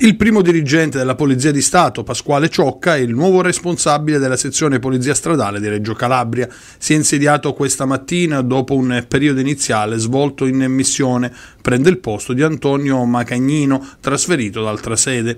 Il primo dirigente della Polizia di Stato, Pasquale Ciocca, è il nuovo responsabile della sezione Polizia Stradale di Reggio Calabria. Si è insediato questa mattina dopo un periodo iniziale svolto in missione. Prende il posto di Antonio Macagnino, trasferito da altra sede.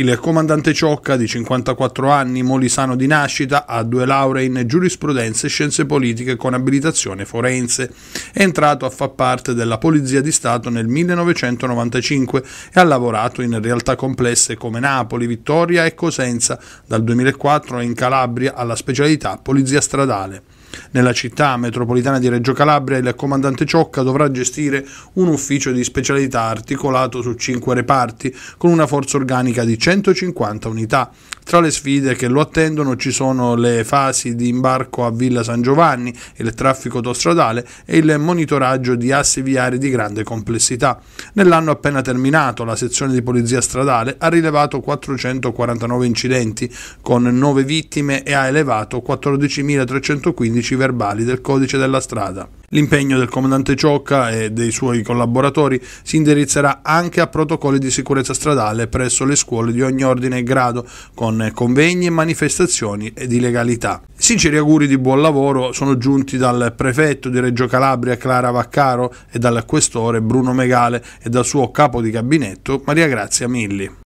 Il comandante Ciocca, di 54 anni, molisano di nascita, ha due lauree in giurisprudenza e scienze politiche con abilitazione forense. È entrato a far parte della Polizia di Stato nel 1995 e ha lavorato in realtà complesse come Napoli, Vittoria e Cosenza. Dal 2004 è in Calabria alla specialità Polizia Stradale. Nella città metropolitana di Reggio Calabria il comandante Ciocca dovrà gestire un ufficio di specialità articolato su cinque reparti con una forza organica di 150 unità. Tra le sfide che lo attendono ci sono le fasi di imbarco a Villa San Giovanni, il traffico autostradale e il monitoraggio di assi viari di grande complessità. Nell'anno appena terminato la sezione di polizia stradale ha rilevato 449 incidenti con 9 vittime e ha elevato 14.315 verbali del codice della strada. L'impegno del comandante Ciocca e dei suoi collaboratori si indirizzerà anche a protocolli di sicurezza stradale presso le scuole di ogni ordine e grado, con convegni e manifestazioni di legalità. Sinceri auguri di buon lavoro sono giunti dal prefetto di Reggio Calabria Clara Vaccaro e dal questore Bruno Megale e dal suo capo di gabinetto Maria Grazia Milli.